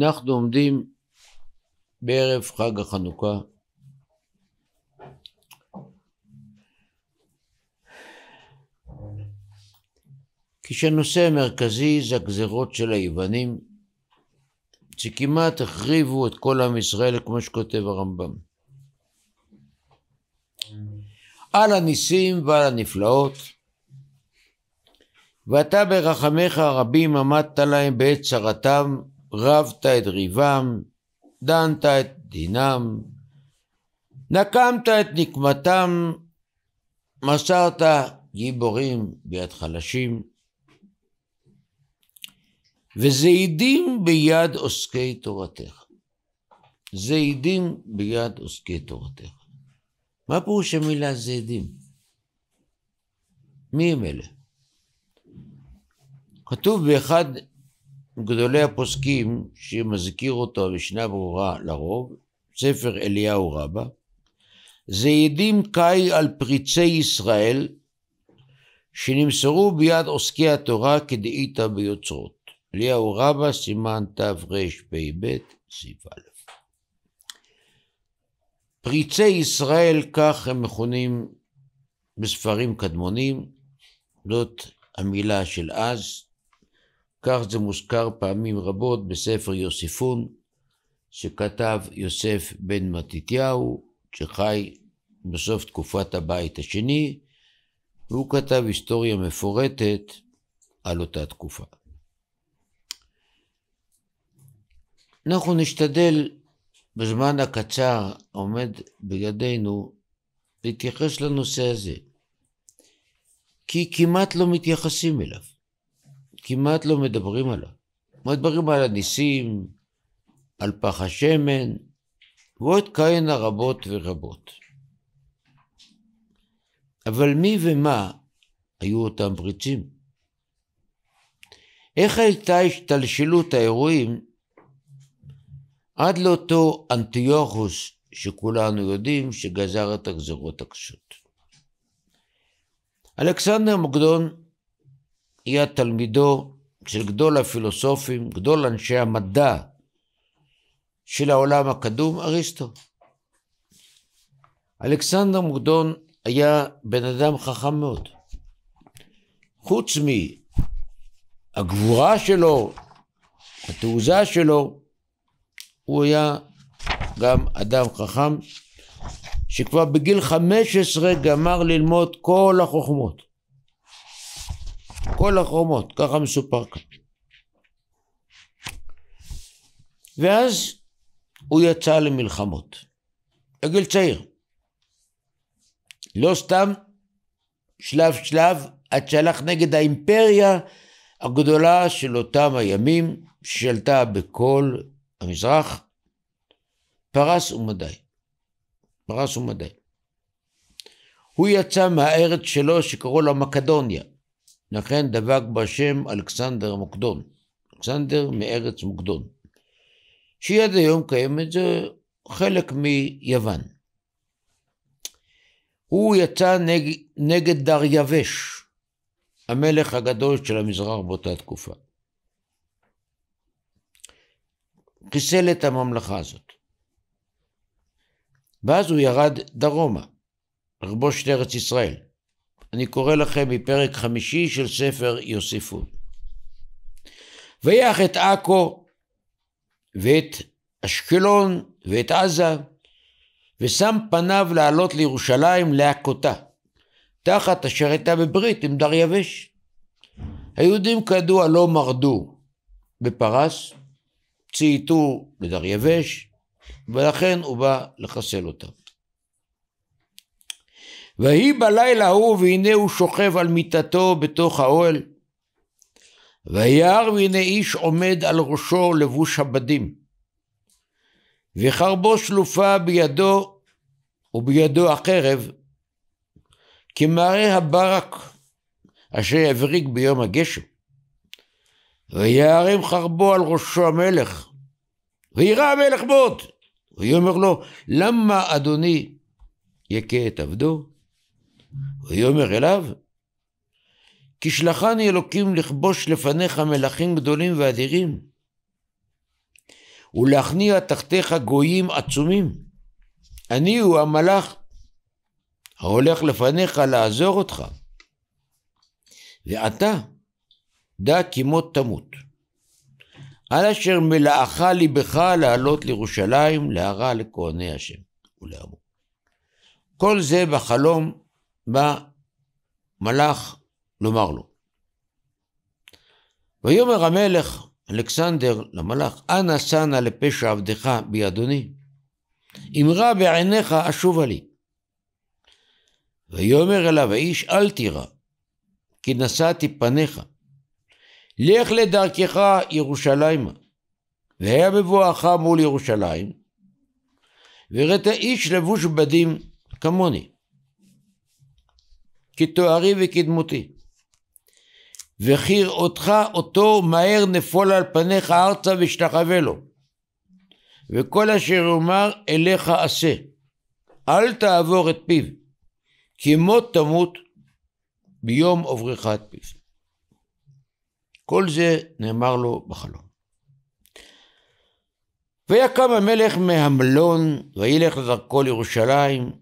אנחנו עומדים בערב חג החנוכה. כשנושא המרכזי זה הגזרות של היוונים, שכמעט החריבו את כל עם ישראל, כמו שכותב הרמב"ם. על הניסים ועל הנפלאות, ואתה ברחמיך הרבים עמדת להם בעת צרתם, רבת את ריבם, דנת את דינם, נקמת את נקמתם, מסרת גיבורים ביד חלשים, וזעידים ביד עוסקי תורתך. זעידים ביד עוסקי תורתך. מה פירוש המילה זעידים? מי הם אלה? כתוב באחד גדולי הפוסקים שמזכיר אותו המשנה ברורה לרוב, ספר אליהו רבה, זה עדים קאי על פריצי ישראל שנמסרו ביד עוסקי התורה כדאיתא ביוצרות. אליהו רבה, סימן תרפ"ב, סעיף א'. פריצי ישראל, כך הם מכונים בספרים קדמונים, זאת המילה של אז, כך זה מוזכר פעמים רבות בספר יוסיפון, שכתב יוסף בן מתתיהו, שחי בסוף תקופת הבית השני, והוא כתב היסטוריה מפורטת על אותה תקופה. אנחנו נשתדל בזמן הקצר עומד בידינו להתייחס לנושא הזה, כי כמעט לא מתייחסים אליו. כמעט לא מדברים עליו. מדברים על הניסים, על פח השמן, ועוד כהנה רבות ורבות. אבל מי ומה היו אותם פריצים? איך הייתה השתלשלות האירועים עד לאותו אנטיוכוס שכולנו יודעים שגזר את הגזרות הקשות? אלכסנדר מוקדון היא התלמידו של גדול הפילוסופים, גדול אנשי המדע של העולם הקדום, אריסטו. אלכסנדר מוקדון היה בן אדם חכם מאוד. חוץ מהגבורה שלו, התעוזה שלו, הוא היה גם אדם חכם, שכבר בגיל 15 גמר ללמוד כל החוכמות. כל החומות, ככה מסופר כאן. ואז הוא יצא למלחמות. בגיל צעיר. לא סתם שלב שלב עד שהלך נגד האימפריה הגדולה של אותם הימים ששלטה בכל המזרח, פרס ומדי. פרס ומדי. הוא יצא מהארץ שלו שקראו לה מקדוניה. לכן דבק בשם אלכסנדר מוקדון. אלכסנדר מארץ מוקדון. שהיא עד היום קיימת, זה חלק מיוון. הוא יצא נג, נגד דריווש, המלך הגדול של המזרח באותה תקופה. חיסל את הממלכה הזאת. ואז הוא ירד דרומה, לכבוש את ארץ ישראל. אני קורא לכם מפרק חמישי של ספר יוסיפון. ויח את עכו ואת אשקלון ואת עזה, ושם פניו לעלות לירושלים להכותה, תחת אשר הייתה בברית עם דריווש. היהודים כידוע לא מרדו בפרס, צייתו לדריווש, ולכן הוא בא לחסל אותם. ויהי בלילה ההוא והנה הוא שוכב על מיטתו בתוך האוהל. וירא והנה איש עומד על ראשו לבוש הבדים. וחרבו שלופה בידו ובידו החרב, כמראה הברק אשר הבריג ביום הגשם. ויערם חרבו על ראשו המלך, וירא המלך מאוד. ויאמר לו, למה אדוני יכה את עבדו? ויאמר אליו, כי שלחני אלוקים לכבוש לפניך מלכים גדולים ואדירים, ולהכניע תחתיך גויים עצומים. אני הוא המלאך ההולך לפניך לעזור אותך. ואתה דע כי מות תמות. על אשר מלאכה ליבך לעלות לירושלים, להרע לכהני השם ולעמו. כל זה בחלום בא מלאך לומר לו. ויאמר המלך אלכסנדר למלאך, אנא סנה לפשע עבדך בידוני, אם רע בעיניך אשובה לי. ויאמר אליו האיש, אל תירא, כי נשאתי פניך. לך לדרכך ירושלימה, והיה בבואך מול ירושלים, וראית איש לבוש בדים כמוני, כתוארי וכדמותי. וכי אותך אותו מהר נפול על פניך ארצה ושתחווה לו. וכל אשר יאמר אליך עשה, אל תעבור את פיו, כי מות תמות ביום עוברך את פיו. כל זה נאמר לו בחלום. ויקם המלך מהמלון, וילך לדרכו לירושלים,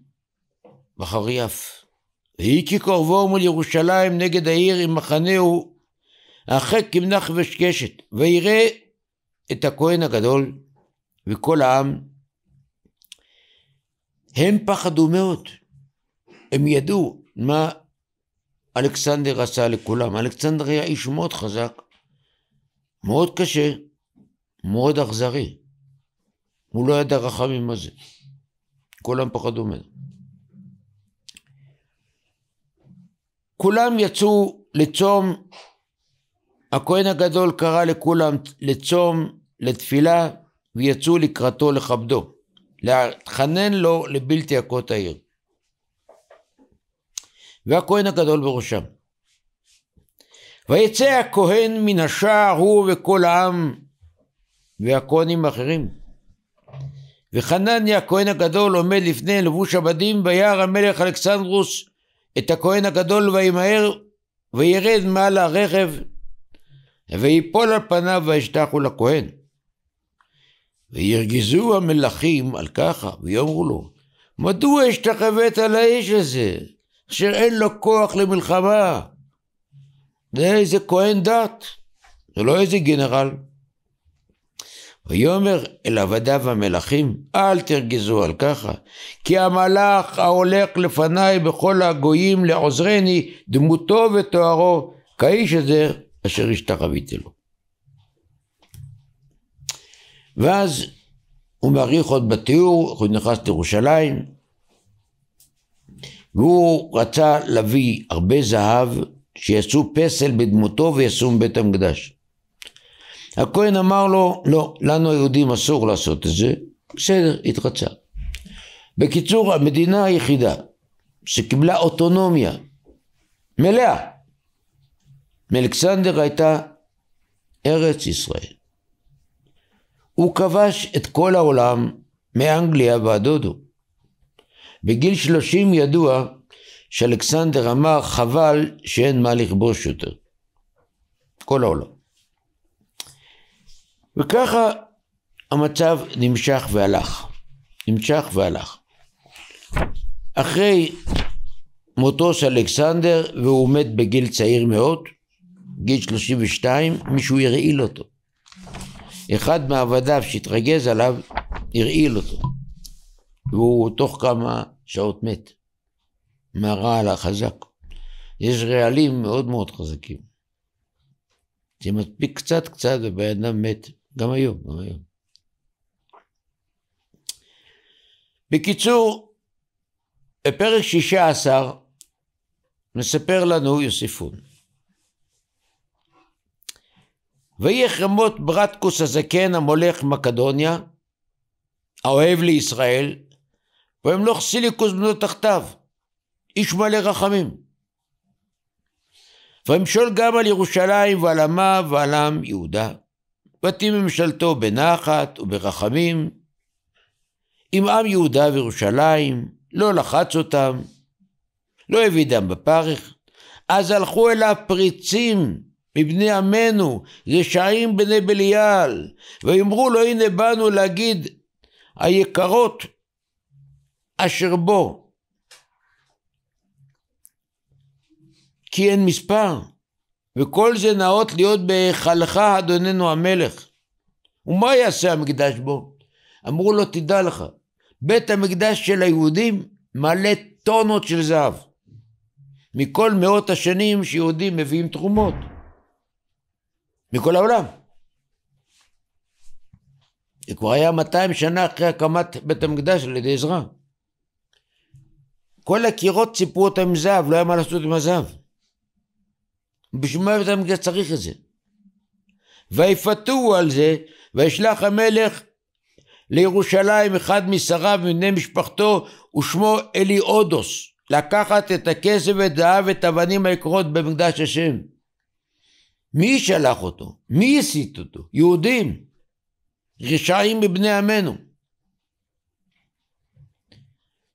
בחריף. ויהי כי קרבו מול ירושלים נגד העיר עם מחנהו, החק כמנח ושקשת, ויראה את הכהן הגדול וכל העם. הם פחדו מאוד. הם ידעו מה אלכסנדר עשה לכולם. אלכסנדר היה איש מאוד חזק, מאוד קשה, מאוד אכזרי. הוא לא ידע רחמים מה זה. כולם פחדו ממנו. כולם יצאו לצום, הכהן הגדול קרא לכולם לצום, לתפילה, ויצאו לקראתו לכבדו, להתחנן לו לבלתי הכות העיר. והכהן הגדול בראשם. ויצא הכהן מן השער הוא וכל העם והכהנים האחרים. וחנניה הכהן הגדול עומד לפני לבוש הבדים וירא המלך אלכסנדרוס את הכהן הגדול וימהר וירד מעל הרכב ויפול על פניו וישתחו לכהן. וירגזו המלכים על ככה ויאמרו לו מדוע השתחוות על האיש הזה אשר אין לו כוח למלחמה? זה איזה כהן דת, זה לא איזה גנרל. ויאמר אל עבדיו המלכים, אל תרגזו על ככה, כי המלאך ההולך לפניי בכל הגויים לעוזרני, דמותו ותוארו, כאיש הזה אשר השתחוויתי לו. ואז הוא מאריך עוד בתיאור, הוא נכנס לירושלים, והוא רצה להביא הרבה זהב, שיעשו פסל בדמותו ויעשו מבית המקדש. הכהן אמר לו, לא, לנו היהודים אסור לעשות את זה, בסדר, התרצה. בקיצור, המדינה היחידה שקיבלה אוטונומיה מלאה מאלכסנדר הייתה ארץ ישראל. הוא כבש את כל העולם מאנגליה ועד הודו. בגיל שלושים ידוע שאלכסנדר אמר חבל שאין מה לכבוש יותר. כל העולם. וככה המצב נמשך והלך. נמשך והלך. אחרי מותו של אלכסנדר, והוא מת בגיל צעיר מאוד, גיל 32, מישהו הרעיל אותו. אחד מעבדיו שהתרגז עליו, הרעיל אותו. והוא תוך כמה שעות מת. מהרעל החזק. יש רעלים מאוד מאוד חזקים. זה מדפיק קצת קצת ובן אדם מת. גם היום, גם היום. בקיצור, בפרק שישה עשר, מספר לנו יוסיפון. ויהי חרמות ברטקוס הזקן המולך מקדוניה, האוהב לישראל, וימלוך סיליקוס בנו תחתיו, איש מלא רחמים. וימשול גם על ירושלים ועל עמיו ועל עם יהודה. ותהי ממשלתו בנחת וברחמים, עם עם יהודה וירושלים, לא לחץ אותם, לא הביא דם בפרך. אז הלכו אליו פריצים מבני עמנו, רשעים בני בליעל, ויאמרו לו, הנה באנו להגיד היקרות אשר בו, כי אין מספר. וכל זה נאות להיות בהיכלך אדוננו המלך. ומה יעשה המקדש בו? אמרו לו, תדע לך, בית המקדש של היהודים מלא טונות של זהב. מכל מאות השנים שיהודים מביאים תרומות. מכל העולם. זה כבר היה 200 שנה אחרי הקמת בית המקדש על ידי עזרא. כל הקירות ציפו אותם עם זהב, לא היה מה לעשות עם הזהב. בשביל מה בית המקדש צריך את זה? ויפתו על זה, וישלח המלך לירושלים אחד משריו מבני משפחתו ושמו אליאודוס לקחת את הכסף ואת זהב ואת אבנים היקרות במקדש השם. מי שלח אותו? מי הסית אותו? יהודים, רשעים מבני עמנו.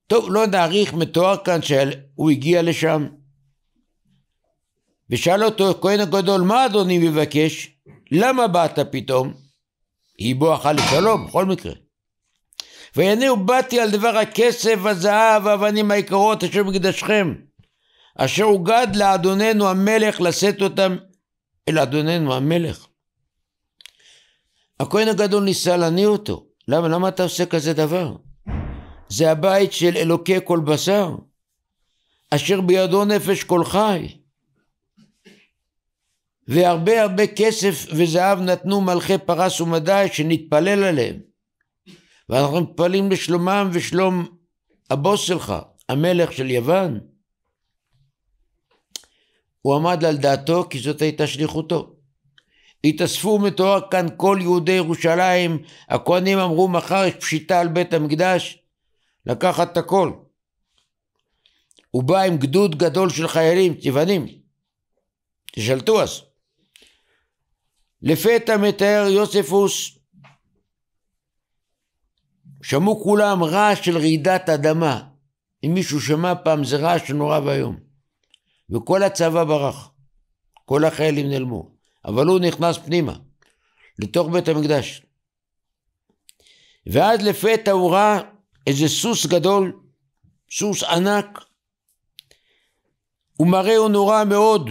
טוב, לא נעריך, מתואר כאן שהוא הגיע לשם, ושאל אותו הכהן הגדול, מה אדוני מבקש? למה באת פתאום? איבו אכל לשלום, בכל מקרה. ויענהו באתי על דבר הכסף, הזהב, האבנים היקרות אשר מקדשכם, אשר הוגד לאדוננו המלך לשאת אותם אל אדוננו המלך. הכהן הגדול ניסה להניע אותו. למה, למה אתה עושה כזה דבר? זה הבית של אלוקי כל בשר, אשר בידו נפש כל חי. והרבה הרבה כסף וזהב נתנו מלכי פרס ומדי שנתפלל עליהם. ואנחנו מתפללים לשלומם ושלום הבוס שלך, המלך של יוון. הוא עמד על דעתו כי זאת הייתה שליחותו. התאספו מתואר כאן כל יהודי ירושלים, הכהנים אמרו מחר יש פשיטה על בית המקדש, לקחת את הכל. הוא בא עם גדוד גדול של חיילים, יוונים, תשלטו אז. לפתע מתאר יוספוס, שמעו כולם רעש של רעידת אדמה. אם מישהו שמע פעם זה רעש נורא ואיום. וכל הצבא ברח, כל החיילים נעלמו, אבל הוא נכנס פנימה, לתוך בית המקדש. ואז לפתע הוא ראה איזה סוס גדול, סוס ענק, ומראה הוא נורא מאוד,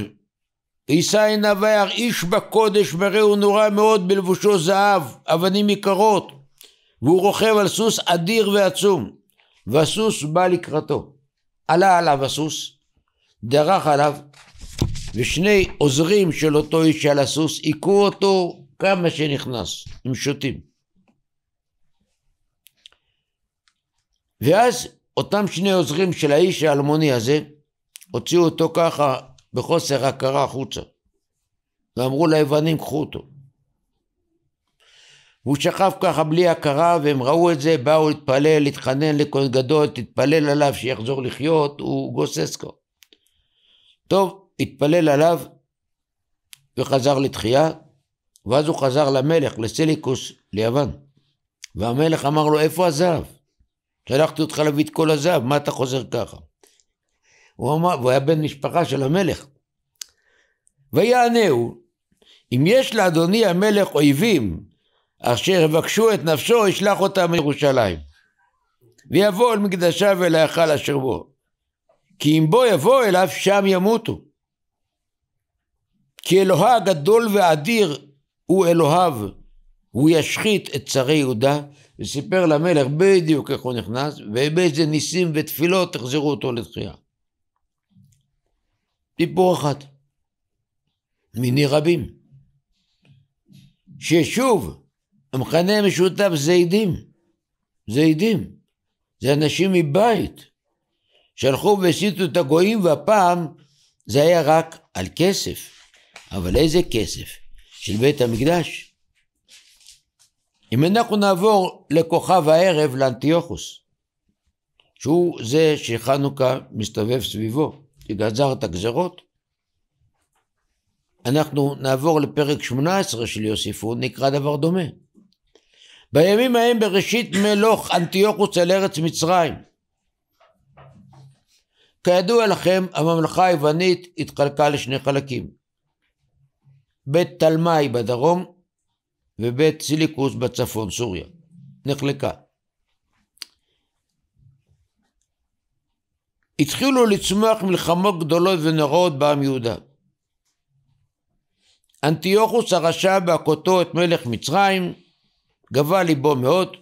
עיסאי נבח, איש בקודש, מראהו נורא מאוד בלבושו זהב, אבנים יקרות, והוא רוכב על סוס אדיר ועצום, והסוס בא לקראתו. עלה עליו הסוס, דרך עליו, ושני עוזרים של אותו איש על הסוס היכו אותו כמה שנכנס, הם שותים. ואז אותם שני עוזרים של האיש האלמוני הזה, הוציאו אותו ככה בחוסר הכרה החוצה. ואמרו ליוונים, קחו אותו. והוא שכב ככה בלי הכרה, והם ראו את זה, באו להתפלל, להתחנן לכהן גדול, תתפלל עליו שיחזור לחיות, הוא גוסס כבר. טוב, התפלל עליו, וחזר לתחייה, ואז הוא חזר למלך, לסיליקוס, ליוון. והמלך אמר לו, איפה הזהב? שלחתי אותך להביא את כל הזהב, מה אתה חוזר ככה? הוא אמר, והוא היה בן משפחה של המלך. ויענהו, אם יש לאדוני המלך אויבים, אשר יבקשו את נפשו, ישלח אותם לירושלים. ויבוא אל מקדשיו ואל ההיכל אשר בו. כי אם בו יבוא אליו, שם ימותו. כי אלוהה הגדול והאדיר הוא אלוהיו, הוא ישחית את צרי יהודה, וסיפר למלך בדיוק איך הוא נכנס, ובאיזה ניסים ותפילות החזירו אותו לתחייה. דיבור אחד, מיני רבים, ששוב, המכנה המשותף זה עדים, זה עדים, זה אנשים מבית, שהלכו והסיתו את הגויים, והפעם זה היה רק על כסף, אבל איזה כסף? של בית המקדש. אם אנחנו נעבור לכוכב הערב, לאנטיוכוס, שהוא זה שחנוכה מסתובב סביבו. שגזרת גזרות. אנחנו נעבור לפרק 18 של יוסיפון, נקרא דבר דומה. בימים ההם בראשית מלוך אנטיוכוס אל ארץ מצרים. כידוע לכם, הממלכה היוונית התחלקה לשני חלקים. בית תלמי בדרום ובית סיליקוס בצפון, סוריה. נחלקה. התחילו לצמוח מלחמות גדולות ונוראות בעם יהודה. אנטיוכוס הרשע בהכותו את מלך מצרים, גבה ליבו מאוד.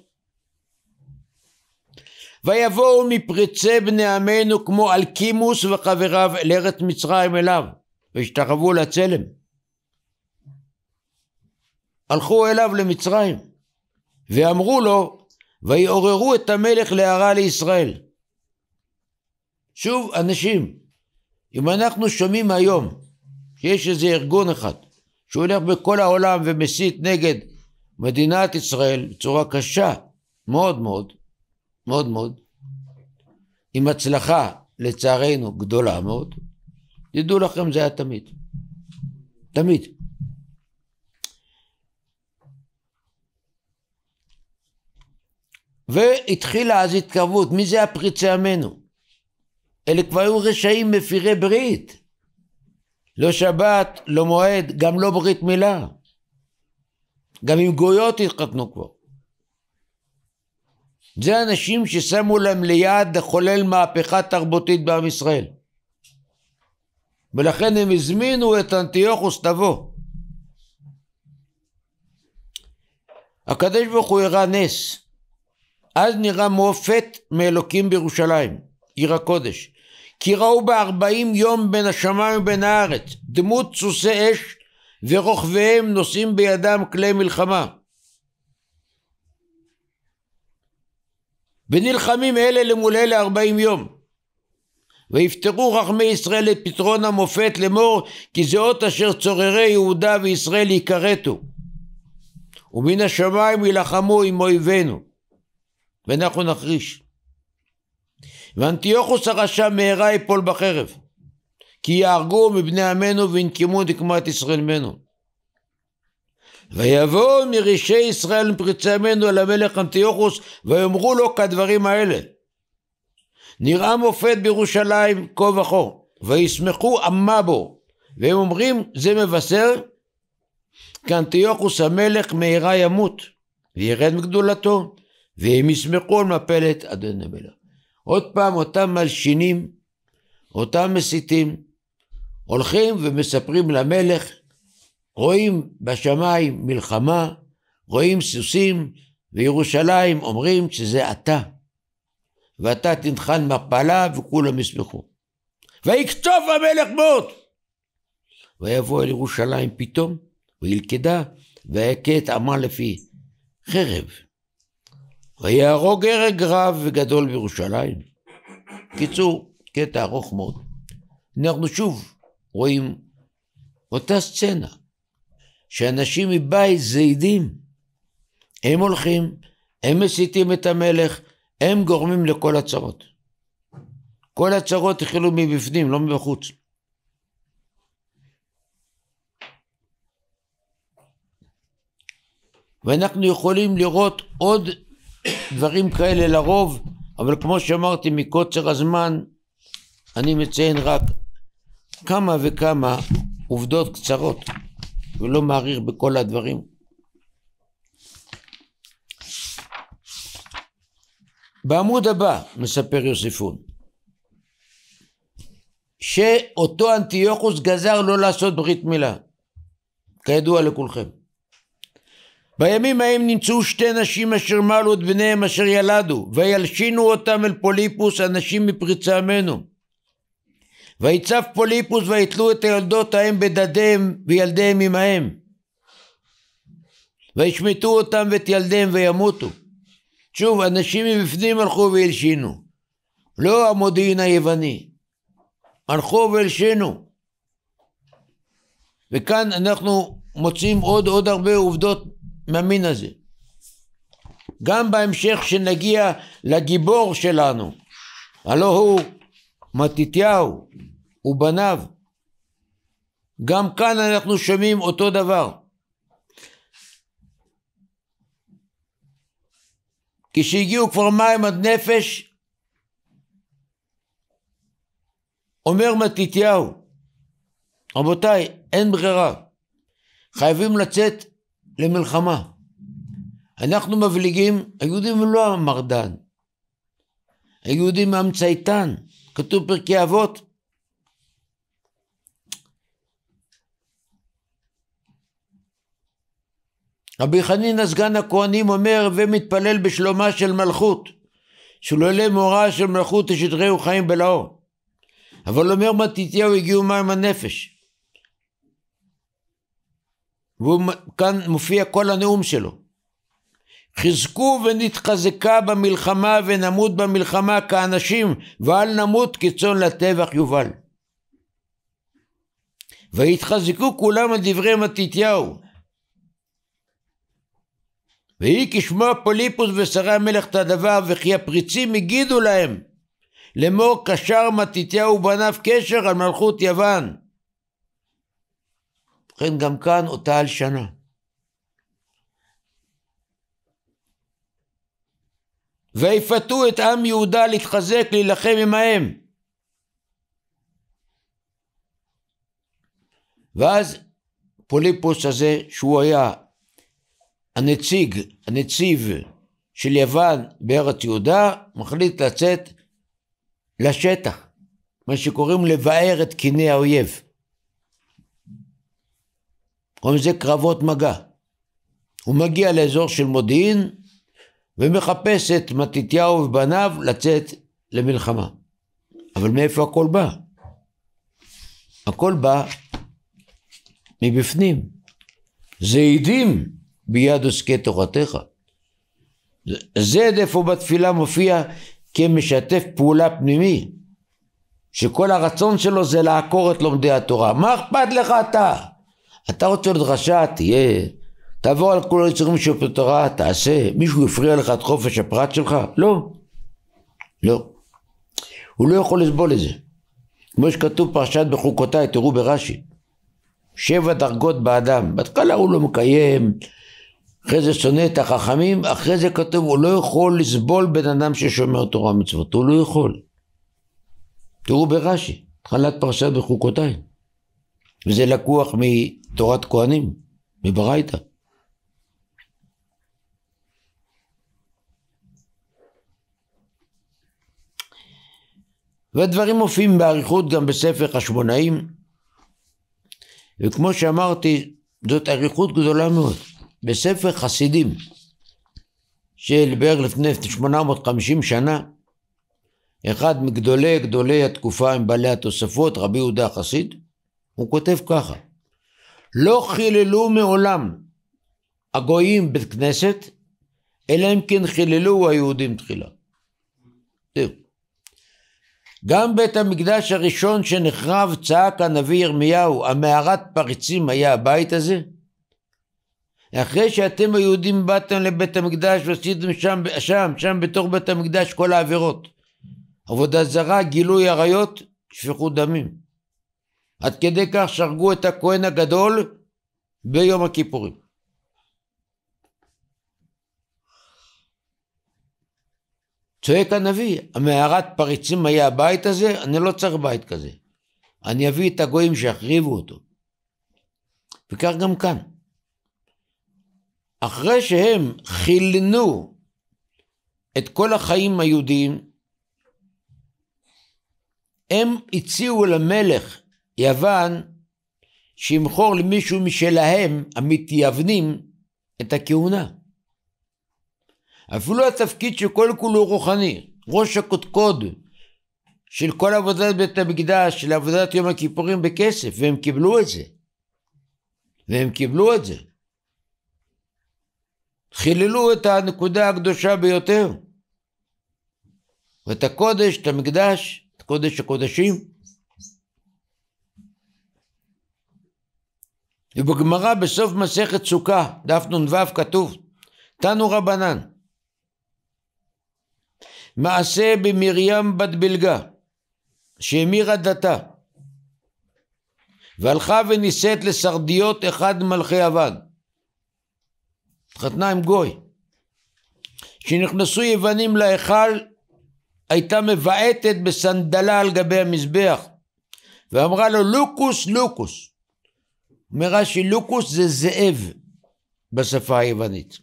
ויבואו מפריצי בני עמנו כמו אלקימוס וחבריו אל ארץ מצרים אליו, והשתחוו לצלם. הלכו אליו למצרים, ואמרו לו, ויעוררו את המלך להרע לישראל. שוב, אנשים, אם אנחנו שומעים היום שיש איזה ארגון אחד שהולך בכל העולם ומסית נגד מדינת ישראל בצורה קשה מאוד מאוד, מאוד מאוד, עם הצלחה לצערנו גדולה מאוד, תדעו לכם זה היה תמיד, תמיד. והתחילה אז התקרבות, מי זה הפריצי עמנו? אלה כבר היו רשעים מפירי ברית. לא שבת, לא מועד, גם לא ברית מילה. גם עם גויות התחתנו כבר. זה אנשים ששמו להם ליד לחולל מהפכה תרבותית בעם ישראל. ולכן הם הזמינו את אנטיוכוס תבוא. הקדוש ברוך הוא הראה נס. אז נראה מופת מאלוקים בירושלים, עיר הקודש. כי ראו בארבעים יום בין השמיים ובין הארץ, דמות סוסי אש ורוכביהם נושאים בידם כלי מלחמה. ונלחמים אלה למול אלה ארבעים יום. ויפתרו חכמי ישראל את פתרון המופת לאמור כי זה אות אשר צוררי יהודה וישראל יכרתו ומן השמיים יילחמו עם אויבינו ואנחנו נחריש. ואנטיוכוס הרשע מהרה יפול בחרב, כי יהרגו מבני עמנו וינקמו נקמת ישראל ממנו. ויבואו מראשי ישראל מפריצי עמנו אל המלך אנטיוכוס, ויאמרו לו כדברים האלה. נראה מופת בירושלים כה וכה, וישמחו עמה בו, והם אומרים זה מבשר כי אנטיוכוס המלך מהרה ימות, וירד מגדולתו, והם ישמחו על מפלת אדוני המלך. עוד פעם אותם מלשינים, אותם מסיתים, הולכים ומספרים למלך, רואים בשמיים מלחמה, רואים סוסים, וירושלים אומרים שזה אתה. ואתה תנחן מפלה וכולם יסמכו. ויקצוף המלך מות! ויבוא אל ירושלים פתאום, וילכדה, ויכה את עמה לפי חרב. ויהרוג הרג רב וגדול בירושלים. קיצור, קטע ארוך מאוד. אנחנו שוב רואים אותה סצנה, שאנשים מבית זעידים, הם הולכים, הם מסיתים את המלך, הם גורמים לכל הצרות. כל הצרות החלו מבפנים, לא מבחוץ. ואנחנו יכולים לראות עוד דברים כאלה לרוב, אבל כמו שאמרתי, מקוצר הזמן אני מציין רק כמה וכמה עובדות קצרות, ולא מעריך בכל הדברים. בעמוד הבא, מספר יוסיפון, שאותו אנטיוכוס גזר לא לעשות ברית מילה, כידוע לכולכם. בימים ההם נמצאו שתי נשים אשר מלו את בניהם אשר ילדו, וילשינו אותם אל פוליפוס הנשים מפריצה ממנו. ויצף פוליפוס ויתלו את הילדות ההם בדדיהם וילדיהם עמהם. וישמטו אותם ואת ילדיהם וימותו. שוב, הנשים מבפנים הלכו והלשינו. לא המודיעין היווני. הלכו והלשינו. וכאן אנחנו מוצאים עוד עוד הרבה עובדות מהמין הזה. גם בהמשך שנגיע לגיבור שלנו, הלא הוא מתתיהו ובניו. גם כאן אנחנו שומעים אותו דבר. כשהגיעו כבר מים עד נפש, אומר מתתיהו, רבותיי, אין ברירה, חייבים לצאת למלחמה. אנחנו מבליגים, היהודים הם לא המרדן, היהודים הם צייתן, כתוב פרקי אבות. רבי חנין הסגן הכהנים אומר ומתפלל בשלומה של מלכות, שלא יעלה מאורע של מלכות תשטרהו חיים בלעו. אבל אומר מתיתיהו הגיעו מים הנפש. וכאן מופיע כל הנאום שלו. חזקו ונתחזקה במלחמה ונמות במלחמה כאנשים ואל נמות כצאן לטבח יובל. ויתחזקו כולם על דברי מתתיהו. ויהי כשמוע פוליפוס ושרי המלך את הדבר וכי הפריצים הגידו להם לאמור קשר מתתיהו בניו קשר על מלכות יוון ובכן, גם כאן אותה הלשנה. ויפתו את עם יהודה להתחזק, להילחם עמהם. ואז פוליפוס הזה, שהוא היה הנציג, הנציב של יוון בארץ יהודה, מחליט לצאת לשטח, מה שקוראים לבאר את קיני האויב. קוראים לזה קרבות מגע. הוא מגיע לאזור של מודיעין ומחפש את מתתיהו ובניו לצאת למלחמה. אבל מאיפה הכל בא? הכל בא מבפנים. זה עדים ביד עוסקי תורתך. זה עד איפה בתפילה מופיע כמשתף פעולה פנימי, שכל הרצון שלו זה לעקור את לומדי התורה. מה אכפת לך אתה? אתה רוצה להיות רשע, תהיה. תעבור על כל היצורים של התורה, תעשה. מישהו הפריע לך את חופש הפרט שלך? לא. לא. הוא לא יכול לסבול את זה. כמו שכתוב פרשת בחוקותיי, תראו ברש"י. שבע דרגות באדם. בהתחלה הוא לא מקיים, אחרי זה שונא את החכמים, אחרי זה כתוב, הוא לא יכול לסבול בן אדם ששומר תורה ומצוות. הוא לא יכול. תראו ברש"י, התחלת פרשת בחוקותיי. וזה לקוח מתורת כהנים, מברייתא. והדברים מופיעים באריכות גם בספר חשמונאים, וכמו שאמרתי, זאת אריכות גדולה מאוד. בספר חסידים, של בערך לפני 850 שנה, אחד מגדולי גדולי התקופה עם בעלי התוספות, רבי יהודה החסיד, הוא כותב ככה, לא חיללו מעולם הגויים בית כנסת, אלא אם כן חיללו היהודים תחילה. תראו. גם בית המקדש הראשון שנחרב צעק הנביא ירמיהו, המערת פריצים היה הבית הזה? אחרי שאתם היהודים באתם לבית המקדש ועשיתם שם, שם, שם בתוך בית המקדש כל העבירות. עבודה זרה, גילוי עריות, שפיכות דמים. עד כדי כך שהרגו את הכהן הגדול ביום הכיפורים. צועק הנביא, המערת פריצים היה הבית הזה, אני לא צריך בית כזה. אני אביא את הגויים שיחריבו אותו. וכך גם כאן. אחרי שהם חילנו את כל החיים היהודיים, הם הציעו למלך יוון שימכור למישהו משלהם, המתייוונים, את הכהונה. אפילו התפקיד שכל כולו רוחני, ראש הקודקוד של כל עבודת בית המקדש, של עבודת יום הכיפורים בכסף, והם קיבלו את זה. והם קיבלו את זה. חיללו את הנקודה הקדושה ביותר. ואת הקודש, את המקדש, את קודש הקודשים. ובגמרא בסוף מסכת סוכה, דף נ"ו כתוב, תנו רבנן, מעשה במרים בת בלגה, שהמירה דתה, והלכה ונישאת לשרדיות אחד מלכי יוון. התחתנה עם גוי. כשנכנסו יוונים להיכל, הייתה מבעטת בסנדלה על גבי המזבח, ואמרה לו לוקוס לוקוס. אומר רש"י, לוקוס זה זאב בשפה היוונית.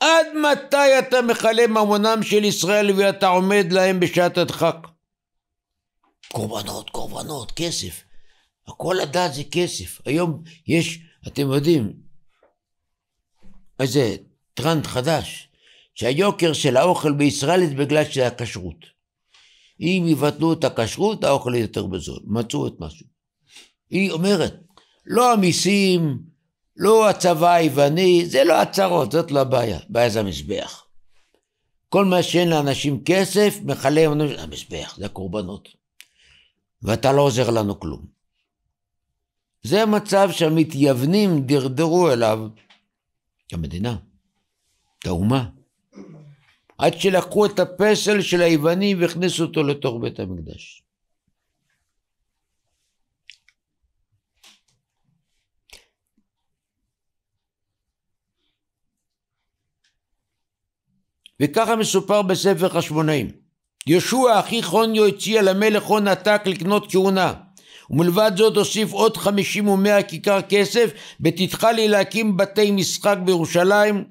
עד מתי אתה מכלה ממונם של ישראל ואתה עומד להם בשעת הדחק? קורבנות, קורבנות, כסף. הכל הדת זה כסף. היום יש, אתם יודעים, איזה טרנד חדש, שהיוקר של האוכל בישראל זה בגלל שזה הכשרות. אם יבטלו את הכשרות, האוכל יהיה יותר בזול. מצאו את משהו. היא אומרת, לא המיסים, לא הצבא היווני, זה לא הצרות, זאת לא הבעיה. הבעיה זה המזבח. כל מה שאין לאנשים כסף, מכלה המזבח, זה הקורבנות. ואתה לא עוזר לנו כלום. זה המצב שהמתייוונים דרדרו אליו המדינה, את האומה. עד שלקחו את הפסל של היוונים והכניסו אותו לתוך בית המקדש. וככה מסופר בספר חשמונאים. יהושע אחי חוניו הציע למלך הון עתק לקנות כהונה, ומלבד זאת הוסיף עוד חמישים ומאה כיכר כסף, ותתחל לי להקים בתי משחק בירושלים,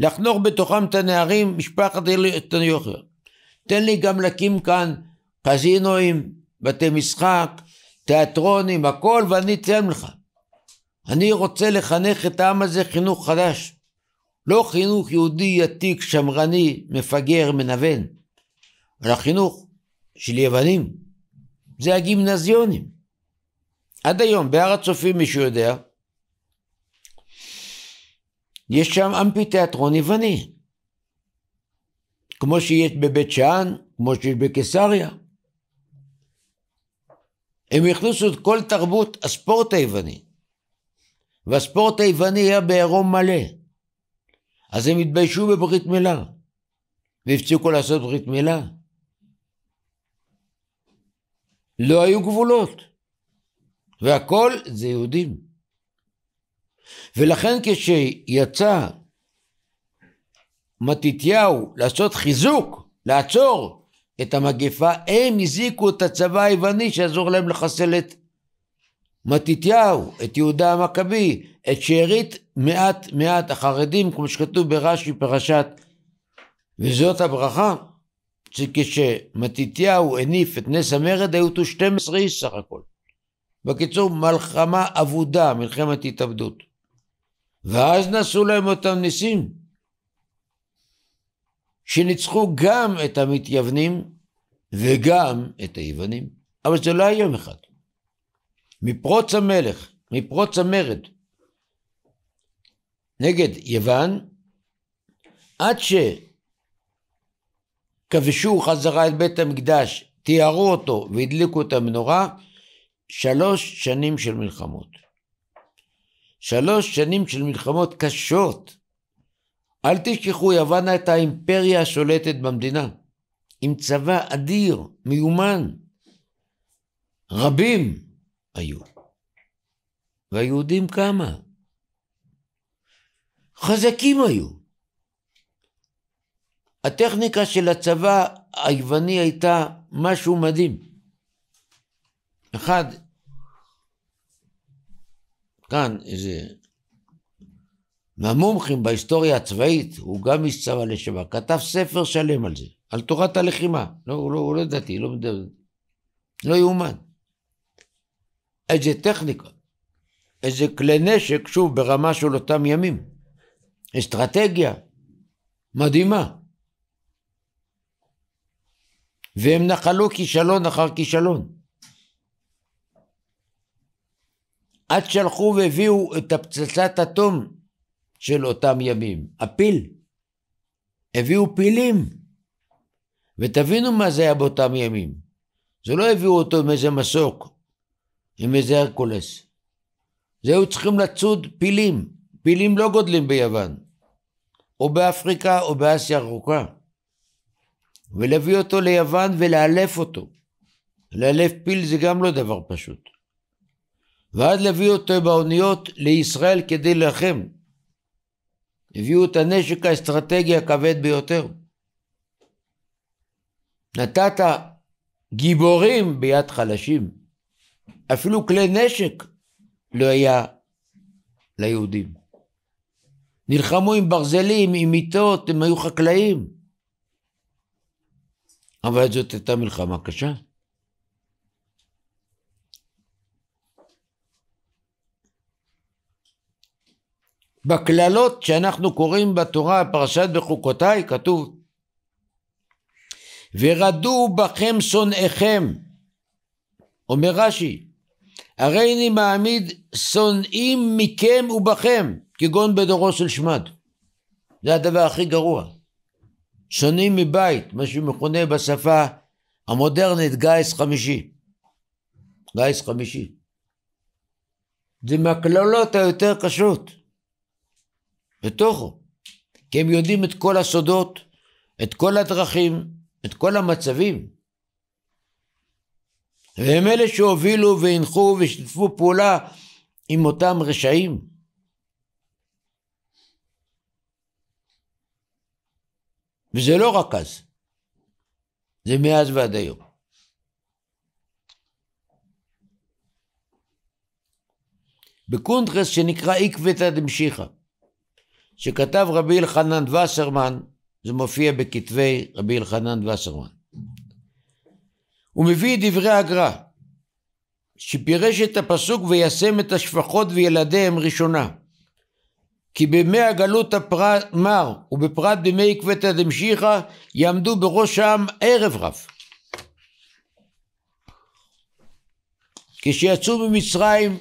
לחנוך בתוכם את הנערים, משפחת יוכר. תן לי גם להקים כאן קזינואים, בתי משחק, תיאטרונים, הכל, ואני אתן לך. אני רוצה לחנך את העם הזה חינוך חדש. לא חינוך יהודי עתיק, שמרני, מפגר, מנוון, אלא חינוך של יוונים. זה הגימנזיונים. עד היום, בהר הצופים, מישהו יודע, יש שם אמפיתיאטרון יווני. כמו שיש בבית שאן, כמו שיש בקיסריה. הם הכניסו את כל תרבות הספורט היווני. והספורט היווני היה בעירום מלא. אז הם התביישו בברית מילה. והפסיקו לעשות ברית מילה. לא היו גבולות. והכל זה יהודים. ולכן כשיצא מתתיהו לעשות חיזוק, לעצור את המגפה, הם הזיקו את הצבא היווני שיעזור להם לחסל את מתתיהו, את יהודה המכבי, את שארית מעט מעט החרדים, כמו שכתוב ברש"י פרשת וזאת הברכה, שכשמתתיהו הניף את נס המרד היו אותו 12 איש סך הכל. בקיצור, מלחמה אבודה, מלחמת התאבדות. ואז נעשו להם אותם ניסים, שניצחו גם את המתייוונים וגם את היוונים, אבל זה לא היה יום אחד. מפרוץ המלך, מפרוץ המרד, נגד יוון, עד שכבשו חזרה את בית המקדש, תיארו אותו והדליקו את המנורה, שלוש שנים של מלחמות. שלוש שנים של מלחמות קשות. אל תשכחו, יוון הייתה האימפריה השולטת במדינה, עם צבא אדיר, מיומן. רבים היו. והיהודים כמה? חזקים היו. הטכניקה של הצבא היווני הייתה משהו מדהים. אחד, כאן איזה מהמומחים בהיסטוריה הצבאית, הוא גם איש צבא לשעבר, כתב ספר שלם על זה, על תורת הלחימה. לא, הוא לא, הוא לא דתי, לא, מדבר. לא יאומן. איזה טכניקה, איזה כלי נשק, שוב, ברמה של אותם ימים. אסטרטגיה מדהימה. והם נחלו כישלון אחר כישלון. עד שהלכו והביאו את הפצצת אטום של אותם ימים, הפיל. הביאו פילים. ותבינו מה זה היה באותם ימים. זה לא הביאו אותו עם איזה מסוק, עם איזה הרקולס. זה היו צריכים לצוד פילים. פילים לא גודלים ביוון, או באפריקה או באסיה הרחוקה. ולהביא אותו ליוון ולאלף אותו. לאלף פיל זה גם לא דבר פשוט. ואז להביא אותו באוניות לישראל כדי להילחם. הביאו את הנשק האסטרטגי הכבד ביותר. נתת גיבורים ביד חלשים. אפילו כלי נשק לא היה ליהודים. נלחמו עם ברזלים, עם מיטות, הם היו חקלאים. אבל זאת הייתה מלחמה קשה. בקללות שאנחנו קוראים בתורה, פרשת בחוקותיי, כתוב ורדו בכם שונאיכם, אומר רש"י, הרי אני מעמיד שונאים מכם ובכם, כגון בדורו של שמד. זה הדבר הכי גרוע. שונאים מבית, מה שמכונה בשפה המודרנית גיס חמישי. גיס חמישי. זה מהקללות היותר קשות. בתוכו. כי הם יודעים את כל הסודות, את כל הדרכים, את כל המצבים. והם אלה שהובילו והנחו ושיתפו פעולה עם אותם רשעים. וזה לא רק אז, זה מאז ועד היום. בקונטרס שנקרא עקבתא דמשיחא. שכתב רבי אלחנן וסרמן, זה מופיע בכתבי רבי אלחנן וסרמן. הוא מביא את דברי הגר"א, שפירש את הפסוק וישם את השפחות וילדיהם ראשונה. כי בימי הגלות הפרט מר, ובפרט בימי עקבתא דמשיחא, יעמדו בראש העם ערב רב. כשיצאו ממצרים,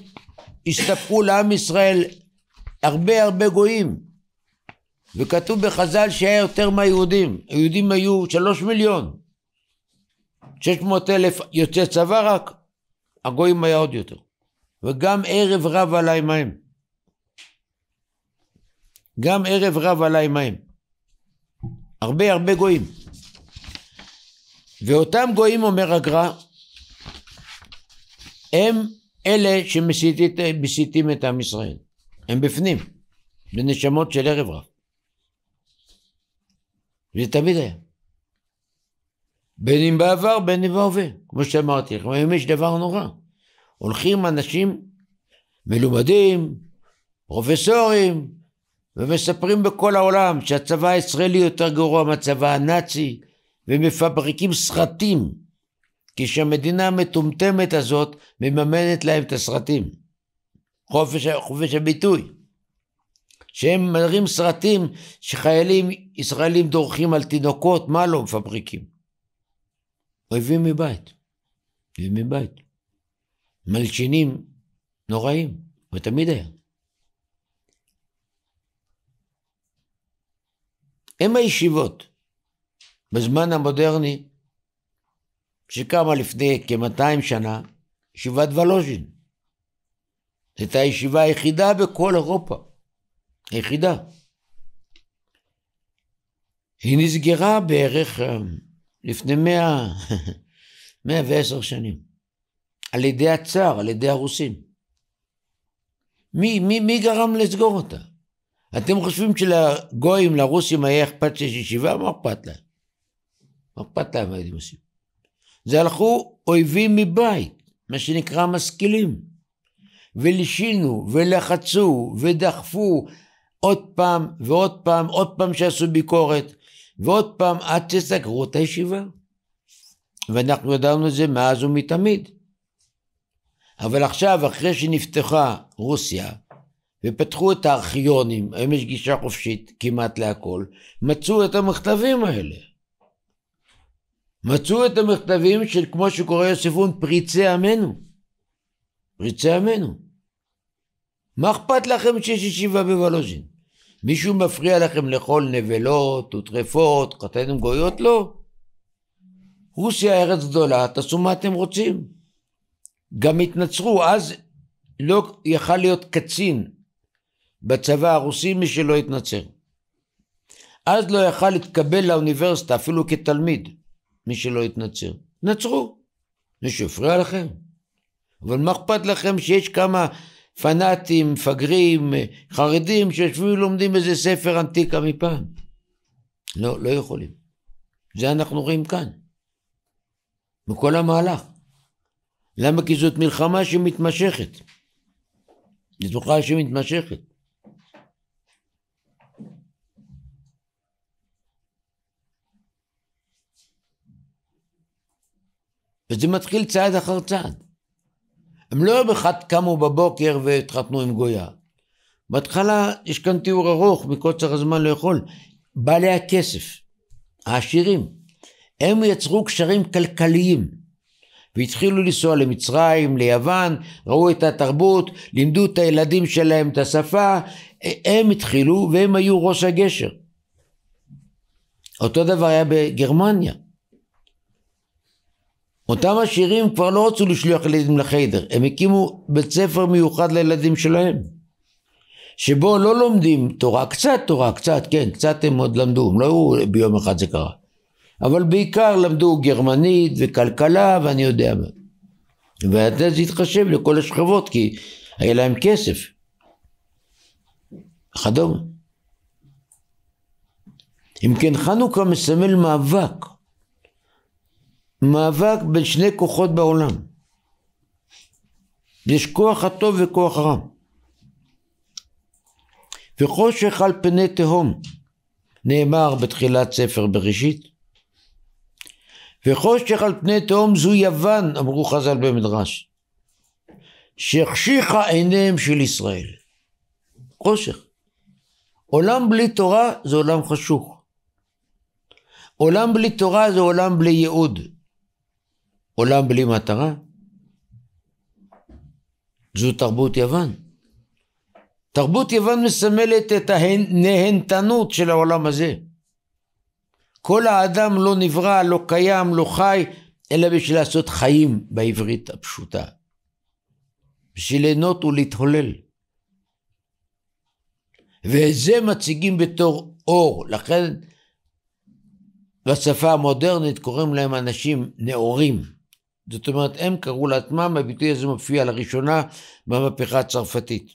הסתפקו לעם ישראל הרבה הרבה גויים, וכתוב בחז"ל שהיה יותר מהיהודים. היהודים היו שלוש מיליון. שש מאות אלף יוצאי צבא רק, הגויים היה עוד יותר. וגם ערב רב עלי מים. גם ערב רב עלי מים. הרבה הרבה גויים. ואותם גויים, אומר הגר"א, הם אלה שמסיתים את עם ישראל. הם בפנים, בנשמות של ערב רב. זה תמיד היה. בין אם בעבר, בין אם בהווה, כמו שאמרתי לכם, היום יש דבר נורא. הולכים אנשים מלומדים, פרופסורים, ומספרים בכל העולם שהצבא הישראלי יותר גרוע מהצבא הנאצי, ומפברקים סרטים, כשהמדינה המטומטמת הזאת מממנת להם את הסרטים. חופש, חופש הביטוי. שהם מראים סרטים שחיילים ישראלים דורכים על תינוקות, מה לא מפבריקים? אויבים מבית. אויבים מבית. מלשינים נוראים, ותמיד היה. הם הישיבות בזמן המודרני, שקמה לפני כ-200 שנה, ישיבת ולוז'ין. הייתה הישיבה היחידה בכל אירופה היחידה. היא נסגרה בערך אה, לפני מאה, מאה ועשר שנים, על ידי הצאר, על ידי הרוסים. מי, מי, מי גרם לסגור אותה? אתם חושבים שלגויים, לרוסים, היה אכפת שיש ישיבה? מה אכפת להם? מה אכפת להם מה הייתם עושים? זה הלכו אויבים מבית, מה שנקרא משכילים, ולשינו, ולחצו, ודחפו, עוד פעם ועוד פעם, עוד פעם שעשו ביקורת, ועוד פעם עד שסגרו את הישיבה. ואנחנו ידענו את זה מאז ומתמיד. אבל עכשיו, אחרי שנפתחה רוסיה, ופתחו את הארכיונים, היום יש גישה חופשית כמעט להכל, מצאו את המכתבים האלה. מצאו את המכתבים של, כמו שקורא יוספון, פריצי עמנו. פריצי עמנו. מה אכפת לכם שיש ישיבה בוולוז'ין? מישהו מפריע לכם לאכול נבלות וטרפות, חטאים עם גויות? לא. רוסיה ארץ גדולה, תעשו מה אתם רוצים. גם התנצרו, אז לא יכל להיות קצין בצבא הרוסי מי שלא התנצר. אז לא יכל להתקבל לאוניברסיטה אפילו כתלמיד, מי שלא התנצר. נצרו, מישהו הפריע לכם? אבל מה אכפת לכם שיש כמה פנאטים, מפגרים, חרדים, שיושבים ולומדים איזה ספר ענתיקה מפעם. לא, לא יכולים. זה אנחנו רואים כאן. מכל המהלך. למה? כי זאת מלחמה שמתמשכת. זאת מלחמה שמתמשכת. וזה מתחיל צעד אחר צעד. הם לא יום אחד קמו בבוקר והתחתנו עם גויה. בהתחלה יש כאן תיאור ארוך, מקוצר הזמן לא יכול. בעלי הכסף, העשירים, הם יצרו קשרים כלכליים. והתחילו לנסוע למצרים, ליוון, ראו את התרבות, לימדו את הילדים שלהם את השפה, הם התחילו והם היו ראש הגשר. אותו דבר היה בגרמניה. אותם עשירים כבר לא רצו לשלוח ילדים לחיידר, הם הקימו בית ספר מיוחד לילדים שלהם, שבו לא לומדים תורה, קצת תורה, קצת, כן, קצת הם עוד למדו, הם לא היו ביום אחד זה קרה, אבל בעיקר למדו גרמנית וכלכלה ואני יודע מה. ואתה זה התחשב לכל השכבות, כי היה להם כסף, וכדומה. אם כן, חנוכה מסמל מאבק. מאבק בין שני כוחות בעולם. יש כוח הטוב וכוח הרע. וחושך על פני תהום, נאמר בתחילת ספר בראשית. וחושך על פני תהום זו יוון, אמרו חז"ל במדרש, שהחשיכה עיניהם של ישראל. חושך. עולם בלי תורה זה עולם חשוך. עולם בלי תורה זה עולם בלי ייעוד. עולם בלי מטרה? זו תרבות יוון. תרבות יוון מסמלת את הנהנתנות של העולם הזה. כל האדם לא נברא, לא קיים, לא חי, אלא בשביל לעשות חיים בעברית הפשוטה. בשביל ליהנות ולהתהולל. ואת זה מציגים בתור אור. לכן בשפה המודרנית קוראים להם אנשים נאורים. זאת אומרת, הם קראו לעצמם, הביטוי הזה מופיע לראשונה במהפכה הצרפתית.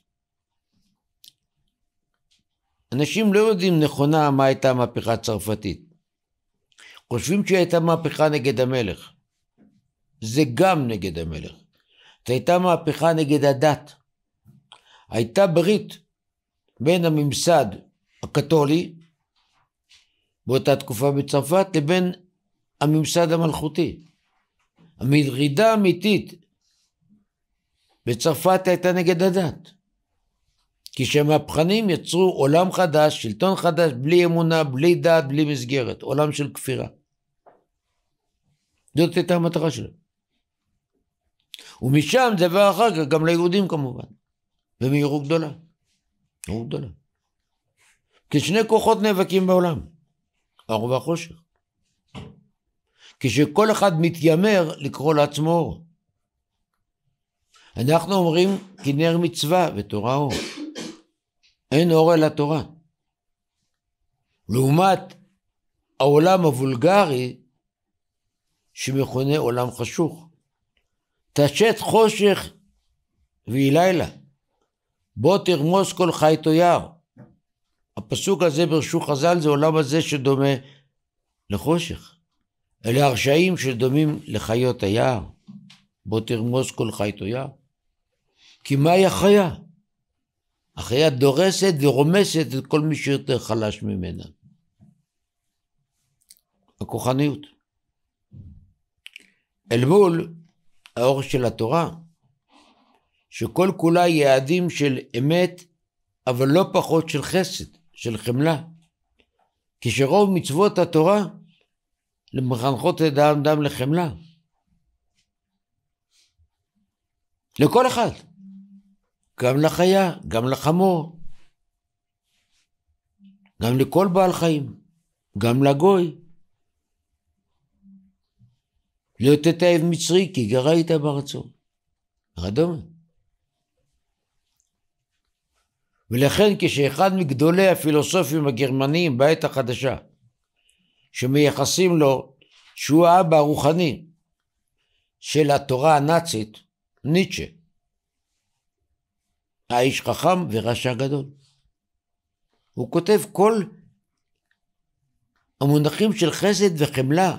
אנשים לא יודעים נכונה מה הייתה המהפכה הצרפתית. חושבים שהיא הייתה מהפכה נגד המלך. זה גם נגד המלך. זו הייתה מהפכה נגד הדת. הייתה ברית בין הממסד הקתולי, באותה תקופה בצרפת, לבין הממסד המלכותי. המרידה האמיתית בצרפת הייתה נגד הדת. כי שהמהפכנים יצרו עולם חדש, שלטון חדש, בלי אמונה, בלי דת, בלי מסגרת, עולם של כפירה. זאת הייתה המטרה שלהם. ומשם זה עבר אחר כך גם ליהודים כמובן, ומהירות גדולה. מהירות גדולה. כשני כוחות נאבקים בעולם, האור והחושך. כשכל אחד מתיימר לקרוא לעצמו אור. אנחנו אומרים כי נר מצווה ותורה אור. אין אור אלא תורה. לעומת העולם הוולגרי שמכונה עולם חשוך. תשת חושך ויהי לילה, בוא תרמוס כל חי תויר. הפסוק הזה ברשו חז"ל זה עולם הזה שדומה לחושך. אלה הרשעים שדומים לחיות היער, בו תרמוס כל חי תויה. כי מהי החיה? החיה דורסת ורומסת את כל מי שיותר חלש ממנה. הכוחניות. אל מול האור של התורה, שכל כולה יעדים של אמת, אבל לא פחות של חסד, של חמלה. כשרוב מצוות התורה למחנכות את האדם לחמלה. לכל אחד. גם לחיה, גם לחמור, גם לכל בעל חיים, גם לגוי. לא תתעב מצרי כי גרית בארצו. וכדומה. ולכן כשאחד מגדולי הפילוסופים הגרמנים בעת החדשה שמייחסים לו שהוא האבא הרוחני של התורה הנאצית, ניטשה. האיש חכם ורשע גדול. הוא כותב כל המונחים של חסד וחמלה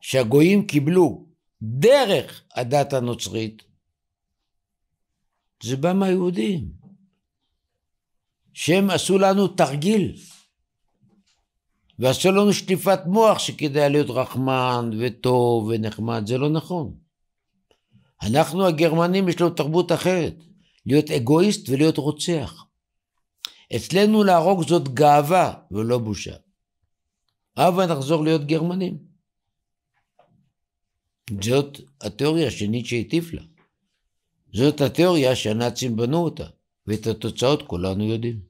שהגויים קיבלו דרך הדת הנוצרית, זה בא מהיהודים, שהם עשו לנו תרגיל. ועשו לנו שטיפת מוח שכדאי להיות רחמן וטוב ונחמד, זה לא נכון. אנחנו הגרמנים יש לנו תרבות אחרת, להיות אגואיסט ולהיות רוצח. אצלנו להרוג זאת גאווה ולא בושה. הבה נחזור להיות גרמנים. זאת התיאוריה שניטשה הטיף לה. זאת התיאוריה שהנאצים בנו אותה, ואת התוצאות כולנו יודעים.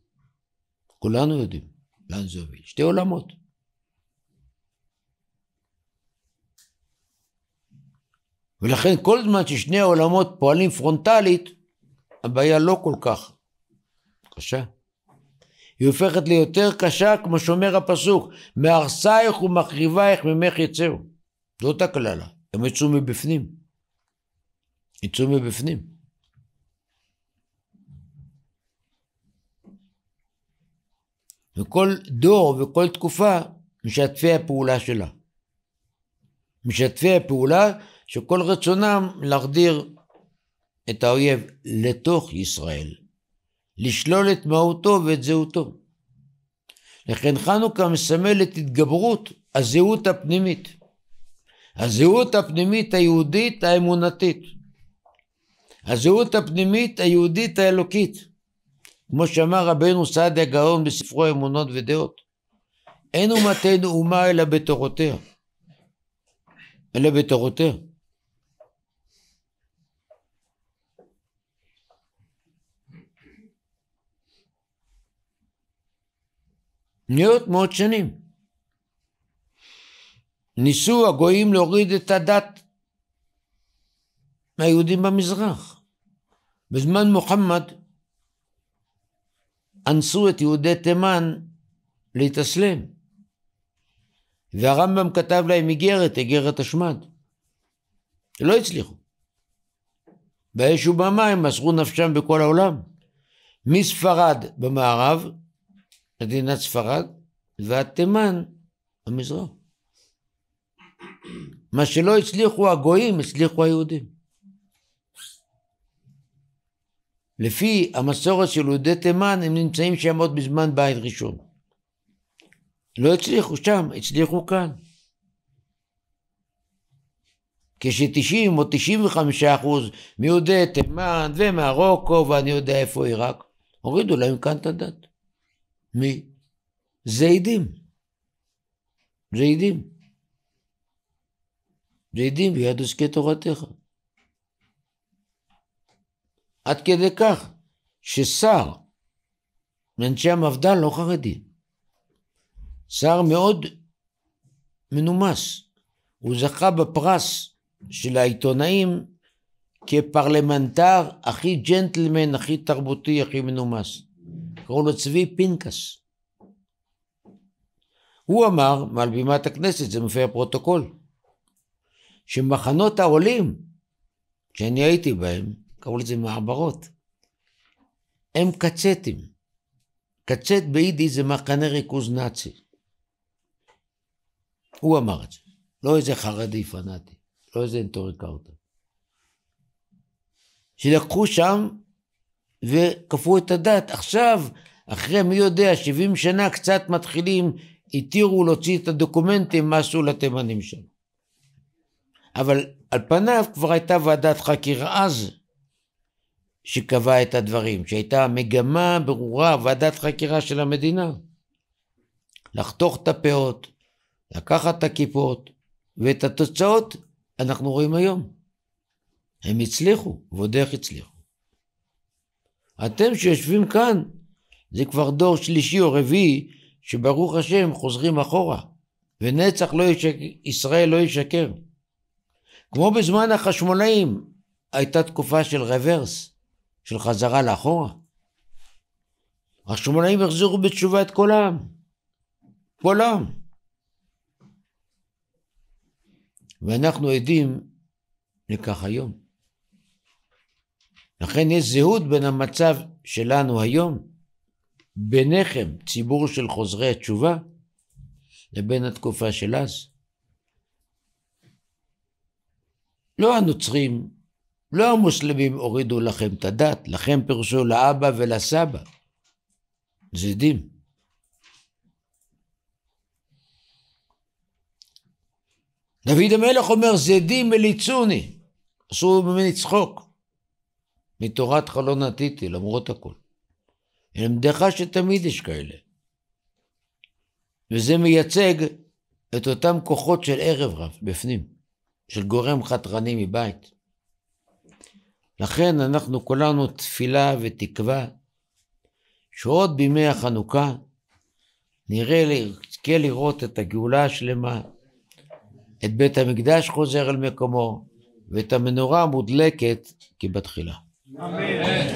כולנו יודעים לאן זה הוביל. שתי עולמות. ולכן כל זמן ששני העולמות פועלים פרונטלית, הבעיה לא כל כך קשה. היא הופכת ליותר קשה, כמו שאומר הפסוק, מהרסייך ומחריבייך ממך יצאו. זאת הקללה, הם יצאו מבפנים. יצאו מבפנים. וכל דור וכל תקופה משתפי הפעולה שלה. משתפי הפעולה שכל רצונם להחדיר את האויב לתוך ישראל, לשלול את מהותו ואת זהותו. לכן חנוכה מסמל את התגברות הזהות הפנימית, הזהות הפנימית היהודית האמונתית, הזהות הפנימית היהודית האלוקית. כמו שאמר רבנו סעדיה גאון בספרו אמונות ודעות, אין אומתנו אומה אלא בתורותיה. אלא בתורותיה. מאות מאות שנים. ניסו הגויים להוריד את הדת מהיהודים במזרח. בזמן מוחמד אנסו את יהודי תימן להתאסלם. והרמב"ם כתב להם איגרת, איגרת השמד. לא הצליחו. באש ובמים מסרו נפשם בכל העולם. מספרד במערב מדינת ספרד, והתימן המזרח. מה שלא הצליחו הגויים, הצליחו היהודים. לפי המסורת של יהודי תימן, הם נמצאים שם עוד בזמן בית ראשון. לא הצליחו שם, הצליחו כאן. כש-90 או 95 אחוז מיהודי תימן ומרוקו ואני יודע איפה עיראק, הורידו להם כאן את הדת. מי? זיידים. זיידים זיידים ויד עוסקי תורתך. עד כדי כך ששר מאנשי המפד"ל לא חרדי. שר מאוד מנומס. הוא זכה בפרס של העיתונאים כפרלמנטר הכי ג'נטלמן, הכי תרבותי, הכי מנומס. קוראים לו צבי פנקס. הוא אמר מעל בימת הכנסת, זה מופיע פרוטוקול, שמחנות העולים, שאני הייתי בהם, קראו לזה מעברות, הם קצטים. קצט ביידי זה מחנה ריכוז נאצי. הוא אמר את זה, לא איזה חרדי פנאטי, לא איזה אינטוריקאוטר. שלקחו שם וכפו את הדת. עכשיו, אחרי מי יודע, 70 שנה קצת מתחילים, התירו להוציא את הדוקומנטים, מה עשו לתימנים שם. אבל על פניו כבר הייתה ועדת חקירה אז, שקבעה את הדברים, שהייתה מגמה ברורה, ועדת חקירה של המדינה. לחתוך את הפאות, לקחת את הכיפות, ואת התוצאות אנחנו רואים היום. הם הצליחו, ועוד איך הצליחו. אתם שיושבים כאן, זה כבר דור שלישי או רביעי, שברוך השם חוזרים אחורה, ונצח לא ישק... ישראל לא ישקר. כמו בזמן החשמונאים, הייתה תקופה של רוורס, של חזרה לאחורה. החשמונאים החזירו בתשובה את כל העם. כל העם. ואנחנו עדים לכך היום. לכן יש זהות בין המצב שלנו היום, ביניכם, ציבור של חוזרי התשובה, לבין התקופה של אז. לא הנוצרים, לא המוסלמים הורידו לכם את הדת, לכם פירשו לאבא ולסבא. זדים. דוד המלך אומר, זדים מליצוני, עשו ממני צחוק. מתורת חלון עתיתי, למרות הכל. ללמדך שתמיד יש כאלה. וזה מייצג את אותם כוחות של ערב רב בפנים, של גורם חתרני מבית. לכן אנחנו כולנו תפילה ותקווה שעוד בימי החנוכה נראה, נזכה לראות את הגאולה השלמה, את בית המקדש חוזר אל מקומו, ואת המנורה המודלקת כבתחילה. Amen. Amen.